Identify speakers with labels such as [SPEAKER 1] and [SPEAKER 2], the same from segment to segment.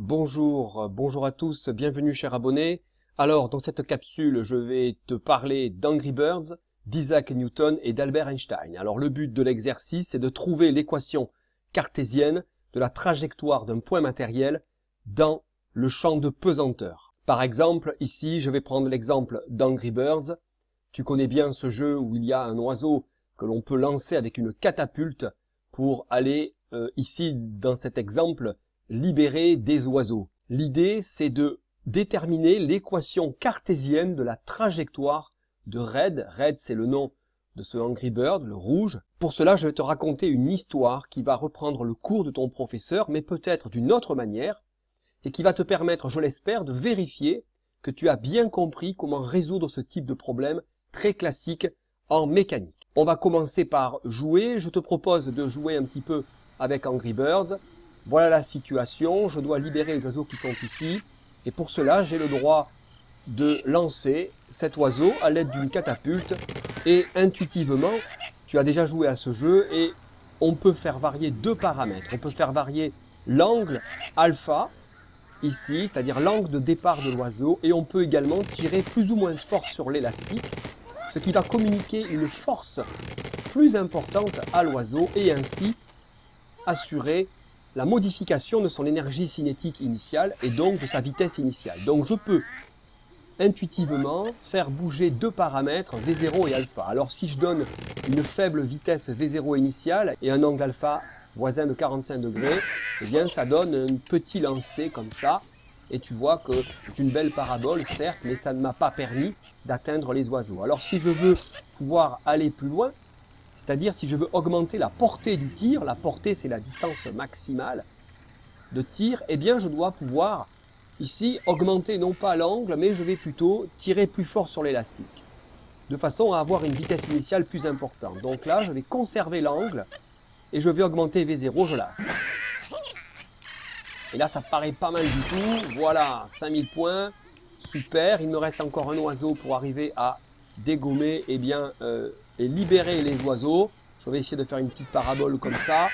[SPEAKER 1] Bonjour, euh, bonjour à tous, bienvenue chers abonnés. Alors, dans cette capsule, je vais te parler d'Angry Birds, d'Isaac Newton et d'Albert Einstein. Alors, le but de l'exercice est de trouver l'équation cartésienne de la trajectoire d'un point matériel dans le champ de pesanteur. Par exemple, ici, je vais prendre l'exemple d'Angry Birds. Tu connais bien ce jeu où il y a un oiseau que l'on peut lancer avec une catapulte pour aller, euh, ici, dans cet exemple, libérer des oiseaux. L'idée, c'est de déterminer l'équation cartésienne de la trajectoire de Red. Red, c'est le nom de ce Angry Bird, le rouge. Pour cela, je vais te raconter une histoire qui va reprendre le cours de ton professeur, mais peut-être d'une autre manière, et qui va te permettre, je l'espère, de vérifier que tu as bien compris comment résoudre ce type de problème très classique en mécanique. On va commencer par jouer. Je te propose de jouer un petit peu avec Angry Birds voilà la situation, je dois libérer les oiseaux qui sont ici, et pour cela j'ai le droit de lancer cet oiseau à l'aide d'une catapulte, et intuitivement, tu as déjà joué à ce jeu, et on peut faire varier deux paramètres. On peut faire varier l'angle alpha, ici, c'est-à-dire l'angle de départ de l'oiseau, et on peut également tirer plus ou moins fort sur l'élastique, ce qui va communiquer une force plus importante à l'oiseau, et ainsi assurer la modification de son énergie cinétique initiale et donc de sa vitesse initiale. Donc je peux intuitivement faire bouger deux paramètres V0 et alpha. Alors si je donne une faible vitesse V0 initiale et un angle alpha voisin de 45 degrés, eh bien ça donne un petit lancer comme ça. Et tu vois que c'est une belle parabole, certes, mais ça ne m'a pas permis d'atteindre les oiseaux. Alors si je veux pouvoir aller plus loin, c'est-à-dire si je veux augmenter la portée du tir, la portée c'est la distance maximale de tir, eh bien je dois pouvoir ici augmenter non pas l'angle, mais je vais plutôt tirer plus fort sur l'élastique, de façon à avoir une vitesse initiale plus importante. Donc là je vais conserver l'angle et je vais augmenter V0, je Et là ça paraît pas mal du tout, voilà 5000 points, super, il me reste encore un oiseau pour arriver à dégommer eh bien, euh, libérer les oiseaux. Je vais essayer de faire une petite parabole comme ça.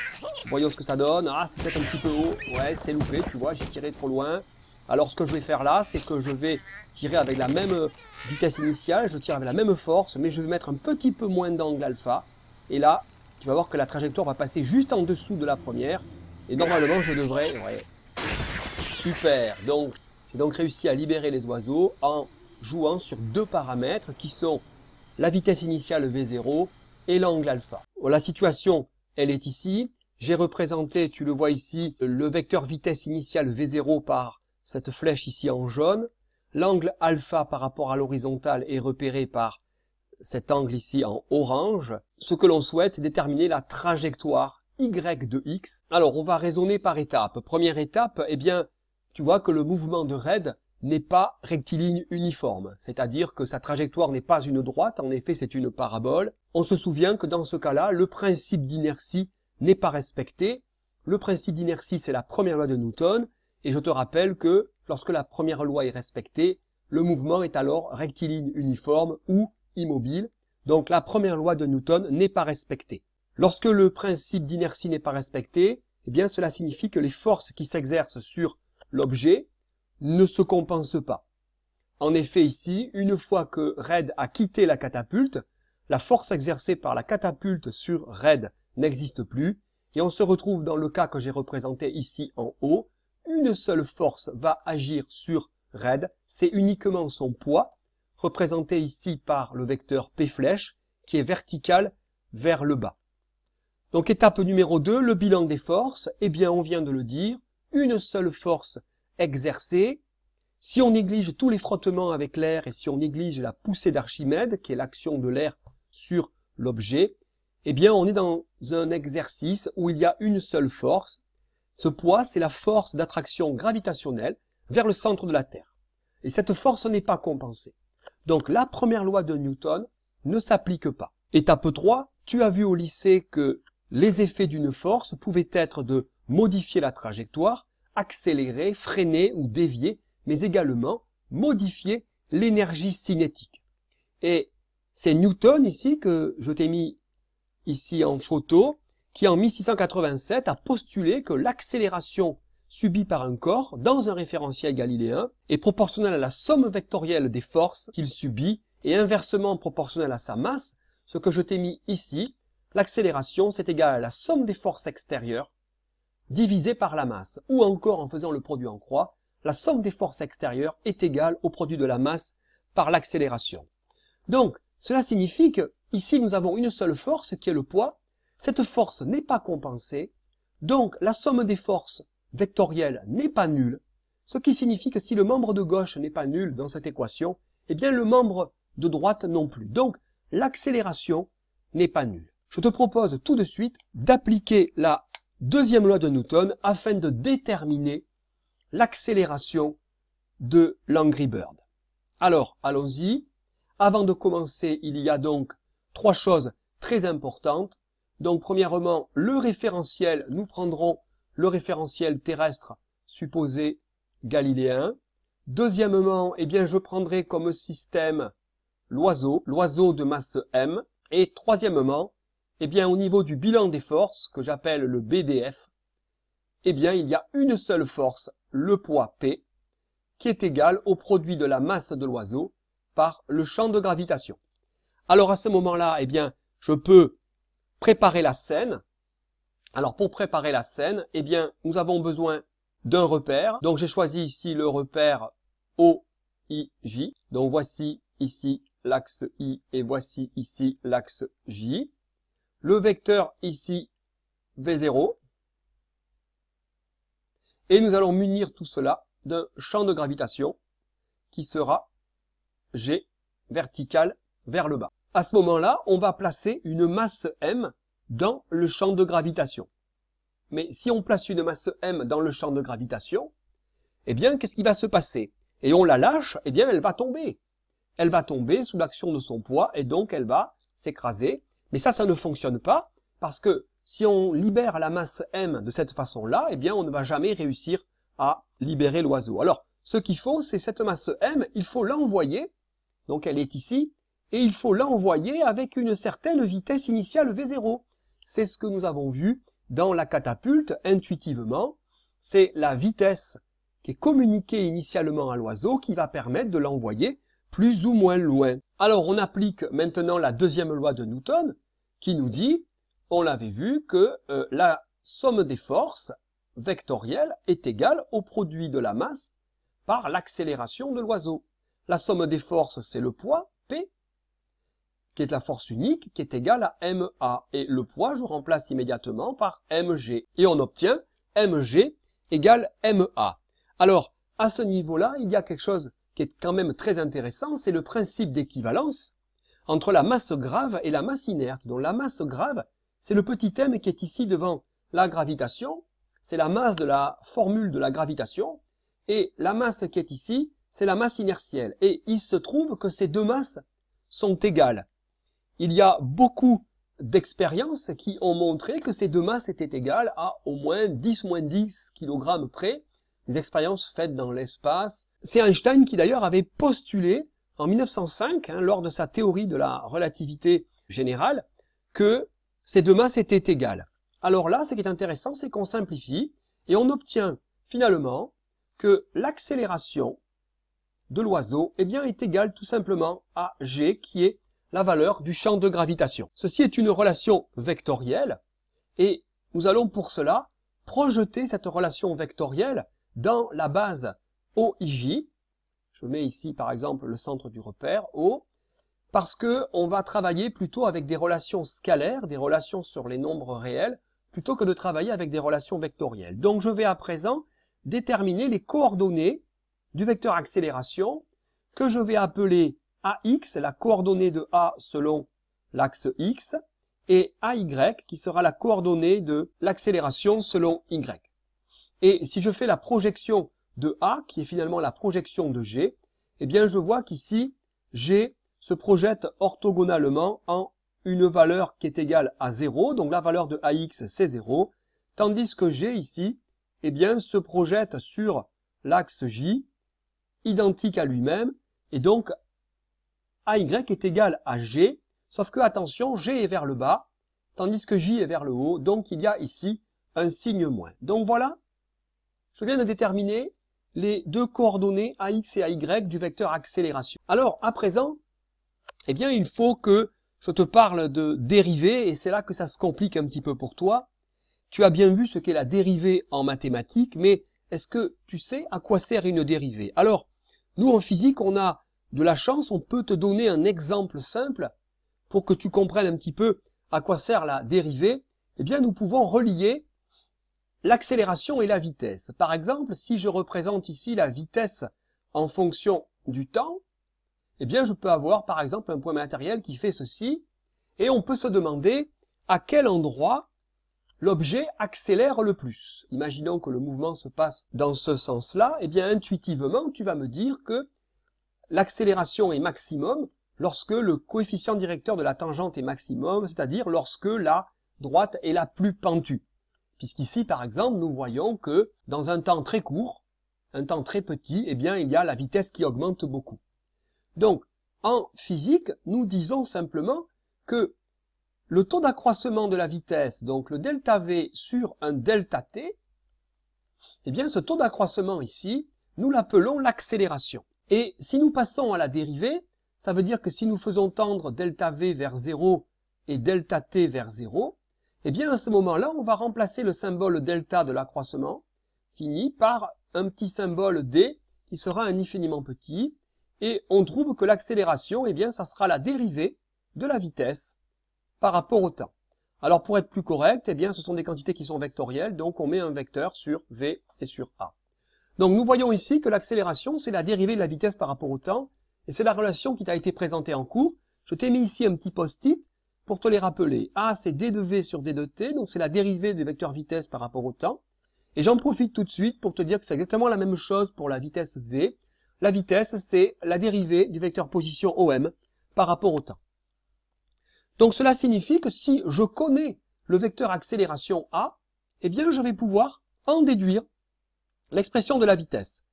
[SPEAKER 1] Voyons ce que ça donne. Ah, c'est peut-être un petit peu haut. Ouais, c'est loupé, tu vois, j'ai tiré trop loin. Alors ce que je vais faire là, c'est que je vais tirer avec la même vitesse initiale, je tire avec la même force, mais je vais mettre un petit peu moins d'angle alpha. Et là, tu vas voir que la trajectoire va passer juste en dessous de la première. Et normalement, je devrais... Ouais. Super Donc, j'ai donc réussi à libérer les oiseaux en jouant sur deux paramètres qui sont la vitesse initiale V0 et l'angle alpha. La situation, elle est ici. J'ai représenté, tu le vois ici, le vecteur vitesse initiale V0 par cette flèche ici en jaune. L'angle alpha par rapport à l'horizontale est repéré par cet angle ici en orange. Ce que l'on souhaite, c'est déterminer la trajectoire y de x. Alors, on va raisonner par étapes. Première étape, eh bien, tu vois que le mouvement de RAID n'est pas rectiligne uniforme, c'est-à-dire que sa trajectoire n'est pas une droite, en effet c'est une parabole. On se souvient que dans ce cas-là, le principe d'inertie n'est pas respecté. Le principe d'inertie, c'est la première loi de Newton, et je te rappelle que lorsque la première loi est respectée, le mouvement est alors rectiligne uniforme ou immobile, donc la première loi de Newton n'est pas respectée. Lorsque le principe d'inertie n'est pas respecté, eh bien cela signifie que les forces qui s'exercent sur l'objet ne se compense pas. En effet ici, une fois que Red a quitté la catapulte, la force exercée par la catapulte sur Red n'existe plus, et on se retrouve dans le cas que j'ai représenté ici en haut, une seule force va agir sur Red, c'est uniquement son poids, représenté ici par le vecteur P flèche, qui est vertical vers le bas. Donc étape numéro 2, le bilan des forces, eh bien on vient de le dire, une seule force exercé. Si on néglige tous les frottements avec l'air et si on néglige la poussée d'Archimède, qui est l'action de l'air sur l'objet, eh bien on est dans un exercice où il y a une seule force. Ce poids, c'est la force d'attraction gravitationnelle vers le centre de la Terre. Et cette force n'est pas compensée. Donc la première loi de Newton ne s'applique pas. Étape 3, tu as vu au lycée que les effets d'une force pouvaient être de modifier la trajectoire, accélérer, freiner ou dévier, mais également modifier l'énergie cinétique. Et c'est Newton ici que je t'ai mis ici en photo, qui en 1687 a postulé que l'accélération subie par un corps dans un référentiel galiléen est proportionnelle à la somme vectorielle des forces qu'il subit et inversement proportionnelle à sa masse, ce que je t'ai mis ici, l'accélération c'est égal à la somme des forces extérieures divisé par la masse, ou encore en faisant le produit en croix, la somme des forces extérieures est égale au produit de la masse par l'accélération. Donc, cela signifie que ici nous avons une seule force qui est le poids, cette force n'est pas compensée, donc la somme des forces vectorielles n'est pas nulle, ce qui signifie que si le membre de gauche n'est pas nul dans cette équation, eh bien le membre de droite non plus. Donc l'accélération n'est pas nulle. Je te propose tout de suite d'appliquer la deuxième loi de Newton afin de déterminer l'accélération de l'Angry Bird. Alors, allons-y. Avant de commencer, il y a donc trois choses très importantes. Donc, premièrement, le référentiel, nous prendrons le référentiel terrestre supposé galiléen. Deuxièmement, eh bien, je prendrai comme système l'oiseau, l'oiseau de masse M. Et troisièmement, eh bien, au niveau du bilan des forces, que j'appelle le BDF, eh bien, il y a une seule force, le poids P, qui est égale au produit de la masse de l'oiseau par le champ de gravitation. Alors, à ce moment-là, eh bien, je peux préparer la scène. Alors, pour préparer la scène, eh bien, nous avons besoin d'un repère. Donc, j'ai choisi ici le repère OIJ. Donc, voici ici l'axe I et voici ici l'axe J le vecteur ici V0. Et nous allons munir tout cela d'un champ de gravitation qui sera G vertical vers le bas. À ce moment-là, on va placer une masse M dans le champ de gravitation. Mais si on place une masse M dans le champ de gravitation, eh bien, qu'est-ce qui va se passer Et on la lâche, eh bien, elle va tomber. Elle va tomber sous l'action de son poids et donc elle va s'écraser et ça, ça ne fonctionne pas, parce que si on libère la masse M de cette façon-là, eh bien, on ne va jamais réussir à libérer l'oiseau. Alors, ce qu'il faut, c'est cette masse M, il faut l'envoyer, donc elle est ici, et il faut l'envoyer avec une certaine vitesse initiale V0. C'est ce que nous avons vu dans la catapulte, intuitivement, c'est la vitesse qui est communiquée initialement à l'oiseau qui va permettre de l'envoyer plus ou moins loin. Alors on applique maintenant la deuxième loi de Newton, qui nous dit, on l'avait vu, que euh, la somme des forces vectorielles est égale au produit de la masse par l'accélération de l'oiseau. La somme des forces, c'est le poids, P, qui est la force unique, qui est égale à MA. Et le poids, je remplace immédiatement par MG. Et on obtient MG égale MA. Alors, à ce niveau-là, il y a quelque chose qui est quand même très intéressant, c'est le principe d'équivalence entre la masse grave et la masse inerte. Donc la masse grave, c'est le petit m qui est ici devant la gravitation, c'est la masse de la formule de la gravitation, et la masse qui est ici, c'est la masse inertielle. Et il se trouve que ces deux masses sont égales. Il y a beaucoup d'expériences qui ont montré que ces deux masses étaient égales à au moins 10 10 kg près, des expériences faites dans l'espace. C'est Einstein qui d'ailleurs avait postulé en 1905, hein, lors de sa théorie de la relativité générale, que ces deux masses étaient égales. Alors là, ce qui est intéressant, c'est qu'on simplifie et on obtient finalement que l'accélération de l'oiseau eh bien, est égale tout simplement à g, qui est la valeur du champ de gravitation. Ceci est une relation vectorielle, et nous allons pour cela projeter cette relation vectorielle dans la base OIJ, je mets ici, par exemple, le centre du repère, O, parce que on va travailler plutôt avec des relations scalaires, des relations sur les nombres réels, plutôt que de travailler avec des relations vectorielles. Donc je vais à présent déterminer les coordonnées du vecteur accélération que je vais appeler AX, la coordonnée de A selon l'axe X, et AY qui sera la coordonnée de l'accélération selon Y. Et si je fais la projection de A, qui est finalement la projection de G, eh bien je vois qu'ici, G se projette orthogonalement en une valeur qui est égale à 0, donc la valeur de AX c'est 0, tandis que G ici, eh bien se projette sur l'axe J, identique à lui-même, et donc AY est égal à G, sauf que attention, G est vers le bas, tandis que J est vers le haut, donc il y a ici un signe moins. Donc voilà, je viens de déterminer les deux coordonnées ax et ay du vecteur accélération. Alors, à présent, eh bien, il faut que je te parle de dérivée, et c'est là que ça se complique un petit peu pour toi. Tu as bien vu ce qu'est la dérivée en mathématiques, mais est-ce que tu sais à quoi sert une dérivée Alors, nous en physique, on a de la chance, on peut te donner un exemple simple pour que tu comprennes un petit peu à quoi sert la dérivée. Eh bien, nous pouvons relier l'accélération et la vitesse. Par exemple, si je représente ici la vitesse en fonction du temps, eh bien je peux avoir par exemple un point matériel qui fait ceci, et on peut se demander à quel endroit l'objet accélère le plus. Imaginons que le mouvement se passe dans ce sens-là, eh bien intuitivement tu vas me dire que l'accélération est maximum lorsque le coefficient directeur de la tangente est maximum, c'est-à-dire lorsque la droite est la plus pentue. Puisqu'ici, par exemple, nous voyons que dans un temps très court, un temps très petit, eh bien, il y a la vitesse qui augmente beaucoup. Donc, en physique, nous disons simplement que le taux d'accroissement de la vitesse, donc le delta V sur un delta t, eh bien, ce taux d'accroissement ici, nous l'appelons l'accélération. Et si nous passons à la dérivée, ça veut dire que si nous faisons tendre delta V vers 0 et delta t vers 0, et eh bien, à ce moment-là, on va remplacer le symbole delta de l'accroissement fini par un petit symbole d qui sera un infiniment petit. Et on trouve que l'accélération, eh bien, ça sera la dérivée de la vitesse par rapport au temps. Alors pour être plus correct, eh bien, ce sont des quantités qui sont vectorielles, donc on met un vecteur sur v et sur a. Donc nous voyons ici que l'accélération, c'est la dérivée de la vitesse par rapport au temps, et c'est la relation qui t'a été présentée en cours. Je t'ai mis ici un petit post-it pour te les rappeler, A c'est d de V sur d de t, donc c'est la dérivée du vecteur vitesse par rapport au temps. Et j'en profite tout de suite pour te dire que c'est exactement la même chose pour la vitesse V. La vitesse, c'est la dérivée du vecteur position OM par rapport au temps. Donc cela signifie que si je connais le vecteur accélération A, eh bien je vais pouvoir en déduire l'expression de la vitesse.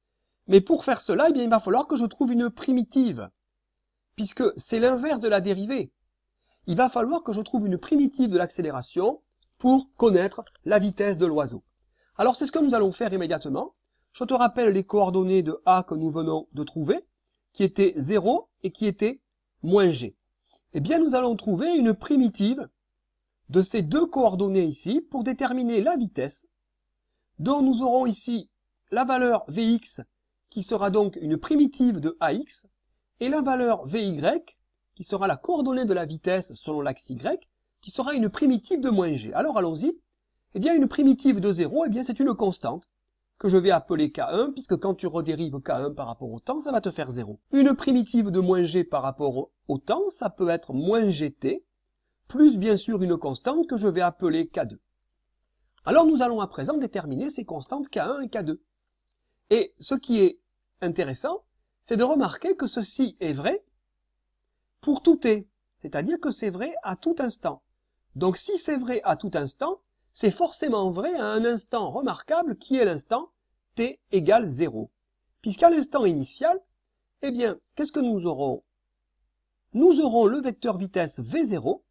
[SPEAKER 1] Mais pour faire cela, eh bien, il va falloir que je trouve une primitive, puisque c'est l'inverse de la dérivée il va falloir que je trouve une primitive de l'accélération pour connaître la vitesse de l'oiseau. Alors c'est ce que nous allons faire immédiatement. Je te rappelle les coordonnées de A que nous venons de trouver, qui étaient 0 et qui étaient moins G. Eh bien nous allons trouver une primitive de ces deux coordonnées ici pour déterminer la vitesse, dont nous aurons ici la valeur Vx, qui sera donc une primitive de Ax, et la valeur Vy, qui sera la coordonnée de la vitesse selon l'axe y, qui sera une primitive de moins g. Alors allons-y. Eh bien, une primitive de 0, eh bien, c'est une constante que je vais appeler k1, puisque quand tu redérives k1 par rapport au temps, ça va te faire 0. Une primitive de moins g par rapport au temps, ça peut être moins gt, plus bien sûr une constante que je vais appeler k2. Alors nous allons à présent déterminer ces constantes k1 et k2. Et ce qui est intéressant, c'est de remarquer que ceci est vrai pour tout t, c'est-à-dire que c'est vrai à tout instant. Donc si c'est vrai à tout instant, c'est forcément vrai à un instant remarquable qui est l'instant t égale 0. Puisqu'à l'instant initial, eh bien, qu'est-ce que nous aurons Nous aurons le vecteur vitesse v0,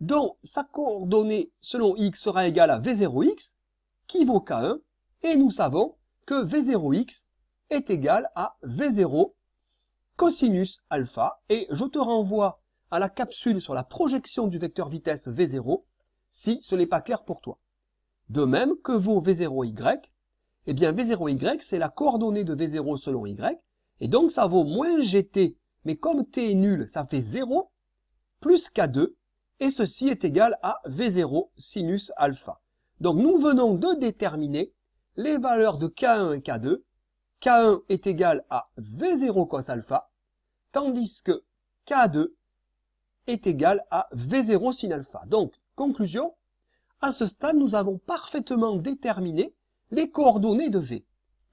[SPEAKER 1] dont sa coordonnée selon x sera égale à v0x, qui vaut k1, et nous savons que v0x est égal à v0 cosinus alpha, et je te renvoie à la capsule sur la projection du vecteur vitesse V0, si ce n'est pas clair pour toi. De même, que vaut V0y Eh bien, V0y, c'est la coordonnée de V0 selon y, et donc ça vaut moins gt, mais comme t est nul, ça fait 0, plus k2, et ceci est égal à V0 sinus alpha. Donc nous venons de déterminer les valeurs de k1 et k2 K1 e est égal à V0 cos alpha, tandis que K2 est égal à V0 sin alpha. Donc, conclusion, à ce stade, nous avons parfaitement déterminé les coordonnées de V.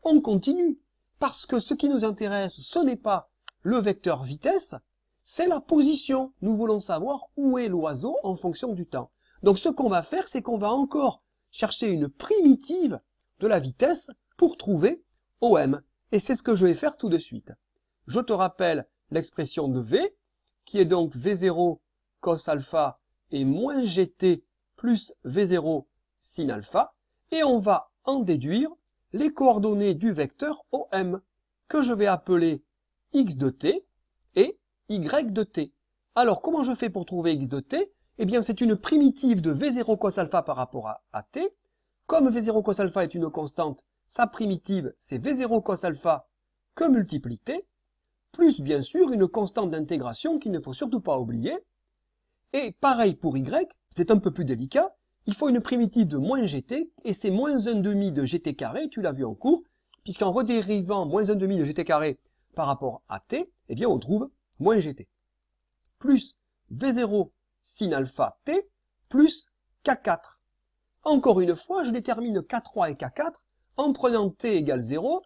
[SPEAKER 1] On continue, parce que ce qui nous intéresse, ce n'est pas le vecteur vitesse, c'est la position. Nous voulons savoir où est l'oiseau en fonction du temps. Donc ce qu'on va faire, c'est qu'on va encore chercher une primitive de la vitesse pour trouver OM. Et c'est ce que je vais faire tout de suite. Je te rappelle l'expression de V, qui est donc V0 cos alpha et moins GT plus V0 sin alpha, et on va en déduire les coordonnées du vecteur OM, que je vais appeler x de t et y de t. Alors comment je fais pour trouver x de t Eh bien c'est une primitive de v0 cos alpha par rapport à, à t. Comme v0 cos alpha est une constante, sa primitive c'est v0 cos alpha que multiplié plus bien sûr une constante d'intégration qu'il ne faut surtout pas oublier. Et pareil pour y, c'est un peu plus délicat, il faut une primitive de moins gt, et c'est moins demi de gt carré, tu l'as vu en cours, puisqu'en redérivant moins demi de gt carré par rapport à t, eh bien on trouve moins gt. Plus v0 sin alpha t, plus k4. Encore une fois, je détermine k3 et k4 en prenant t égale 0,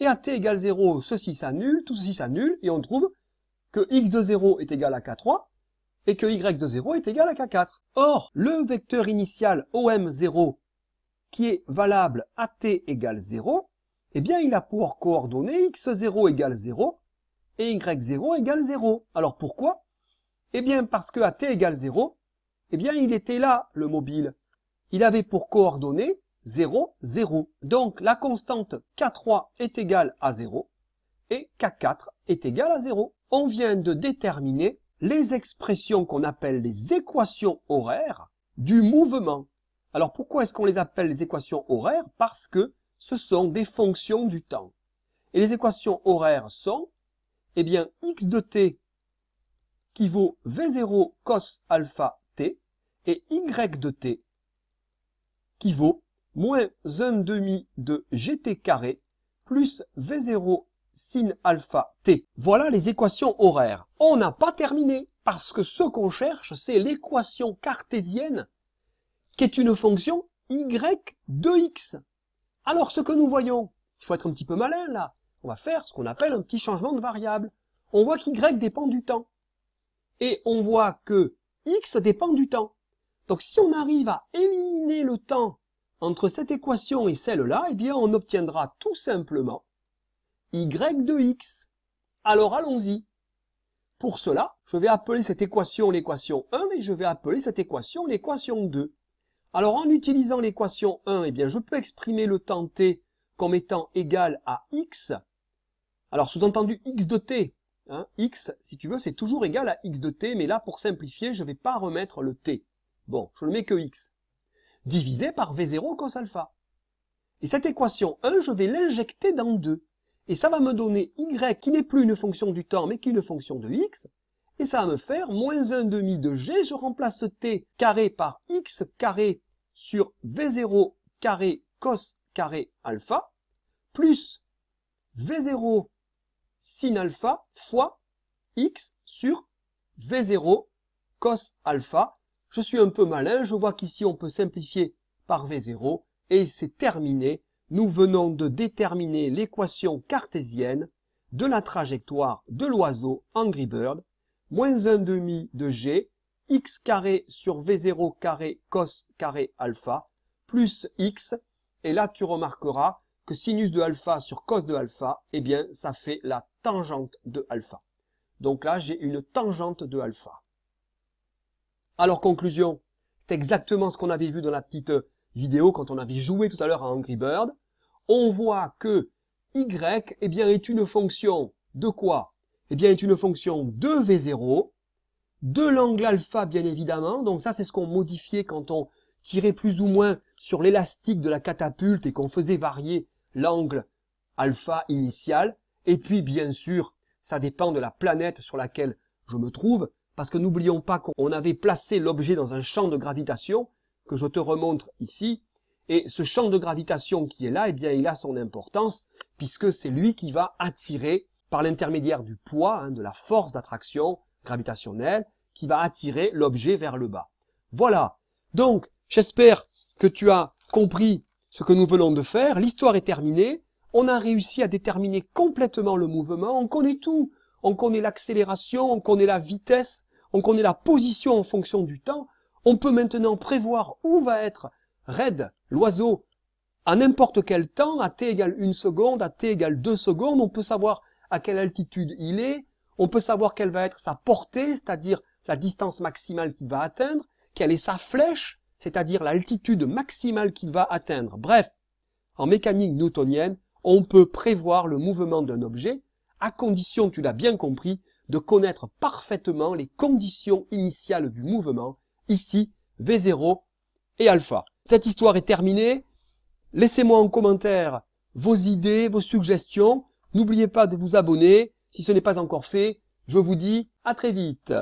[SPEAKER 1] et à t égale 0, ceci s'annule, tout ceci s'annule, et on trouve que x de 0 est égal à k3, et que y de 0 est égal à k4. Or, le vecteur initial OM0, qui est valable à t égale 0, eh bien il a pour coordonnées x0 égale 0 et y0 égale 0. Alors pourquoi Eh bien parce que à t égale 0, eh bien il était là le mobile. Il avait pour coordonnées 0, 0. Donc la constante K3 est égale à 0 et K4 est égale à 0. On vient de déterminer les expressions qu'on appelle les équations horaires du mouvement. Alors pourquoi est-ce qu'on les appelle les équations horaires Parce que ce sont des fonctions du temps. Et les équations horaires sont, eh bien, x de t qui vaut v0 cos alpha t et y de t qui vaut moins 1 demi de gt carré plus v0 sin alpha t. Voilà les équations horaires. On n'a pas terminé parce que ce qu'on cherche, c'est l'équation cartésienne qui est une fonction y de x. Alors ce que nous voyons, il faut être un petit peu malin là, on va faire ce qu'on appelle un petit changement de variable. On voit qu'y dépend du temps. Et on voit que x dépend du temps. Donc si on arrive à éliminer le temps entre cette équation et celle-là, eh bien, on obtiendra tout simplement y de x. Alors allons-y. Pour cela, je vais appeler cette équation l'équation 1 et je vais appeler cette équation l'équation 2. Alors en utilisant l'équation 1, eh bien, je peux exprimer le temps t comme étant égal à x. Alors sous-entendu x de t. Hein, x, si tu veux, c'est toujours égal à x de t, mais là, pour simplifier, je ne vais pas remettre le t. Bon, je ne mets que x divisé par V0 cos alpha. Et cette équation 1, je vais l'injecter dans 2. Et ça va me donner y qui n'est plus une fonction du temps mais qui est une fonction de x. Et ça va me faire moins 1 demi de g. Je remplace t carré par x carré sur v0 carré cos carré alpha plus v0 sin alpha fois x sur v0 cos alpha je suis un peu malin, je vois qu'ici on peut simplifier par V0, et c'est terminé. Nous venons de déterminer l'équation cartésienne de la trajectoire de l'oiseau Angry Bird, moins un demi de G, x carré sur V0 carré cos carré alpha, plus x, et là tu remarqueras que sinus de alpha sur cos de alpha, eh bien ça fait la tangente de alpha. Donc là j'ai une tangente de alpha. Alors conclusion, c'est exactement ce qu'on avait vu dans la petite euh, vidéo quand on avait joué tout à l'heure à Angry Bird. On voit que y eh bien, est une fonction de quoi Eh bien, est une fonction de V0, de l'angle alpha bien évidemment, donc ça c'est ce qu'on modifiait quand on tirait plus ou moins sur l'élastique de la catapulte et qu'on faisait varier l'angle alpha initial, et puis bien sûr, ça dépend de la planète sur laquelle je me trouve, parce que n'oublions pas qu'on avait placé l'objet dans un champ de gravitation, que je te remontre ici, et ce champ de gravitation qui est là, eh bien, il a son importance, puisque c'est lui qui va attirer, par l'intermédiaire du poids, hein, de la force d'attraction gravitationnelle, qui va attirer l'objet vers le bas. Voilà. Donc, j'espère que tu as compris ce que nous venons de faire. L'histoire est terminée. On a réussi à déterminer complètement le mouvement. On connaît tout on connaît l'accélération, on connaît la vitesse, on connaît la position en fonction du temps, on peut maintenant prévoir où va être Red, l'oiseau, à n'importe quel temps, à t égale 1 seconde, à t égale 2 secondes, on peut savoir à quelle altitude il est, on peut savoir quelle va être sa portée, c'est-à-dire la distance maximale qu'il va atteindre, quelle est sa flèche, c'est-à-dire l'altitude maximale qu'il va atteindre. Bref, en mécanique newtonienne, on peut prévoir le mouvement d'un objet à condition, tu l'as bien compris, de connaître parfaitement les conditions initiales du mouvement, ici V0 et alpha. Cette histoire est terminée. Laissez-moi en commentaire vos idées, vos suggestions. N'oubliez pas de vous abonner si ce n'est pas encore fait. Je vous dis à très vite.